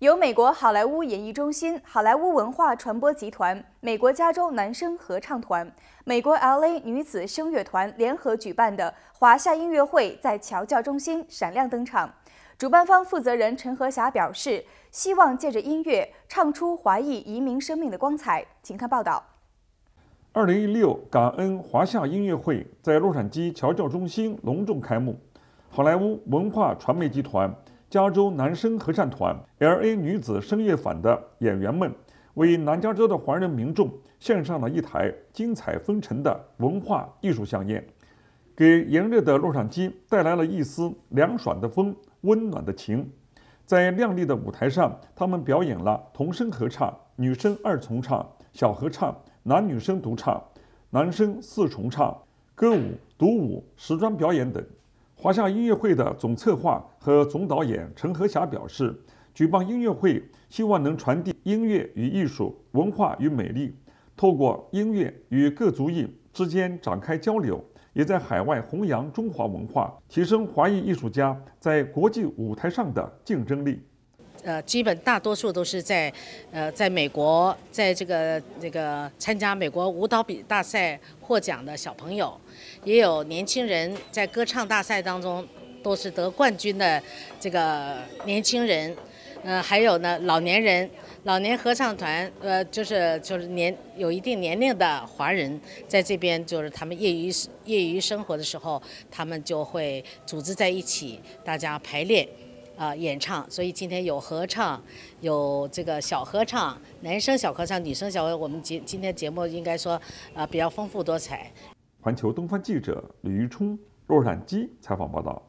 由美国好莱坞演艺中心、好莱坞文化传播集团、美国加州男声合唱团、美国 L A 女子声乐团联合举办的华夏音乐会在侨教中心闪亮登场。主办方负责人陈和霞表示，希望借着音乐唱出华裔移民生命的光彩。请看报道。二零一六感恩华夏音乐会在洛杉矶侨教中心隆重开幕。好莱坞文化传媒集团。加州男生合唱团、L.A. 女子声乐坊）的演员们，为南加州的华人民众献上了一台精彩纷呈的文化艺术盛宴，给炎热的洛杉矶带来了一丝凉爽的风、温暖的情。在靓丽的舞台上，他们表演了童声合唱、女生二重唱、小合唱、男女生独唱、男生四重唱、歌舞、独舞、时装表演等。华夏音乐会的总策划和总导演陈和霞表示，举办音乐会希望能传递音乐与艺术、文化与美丽，透过音乐与各族裔之间展开交流，也在海外弘扬中华文化，提升华裔艺术家在国际舞台上的竞争力。呃，基本大多数都是在，呃，在美国，在这个那个参加美国舞蹈比大赛获奖的小朋友，也有年轻人在歌唱大赛当中都是得冠军的这个年轻人，呃，还有呢老年人，老年合唱团，呃，就是就是年有一定年龄的华人，在这边就是他们业余业余生活的时候，他们就会组织在一起，大家排练。啊，演唱，所以今天有合唱，有这个小合唱，男生小合唱，女生小合。我们节今天节目应该说，啊，比较丰富多彩。环球东方记者李玉冲、洛尔坦基采访报道。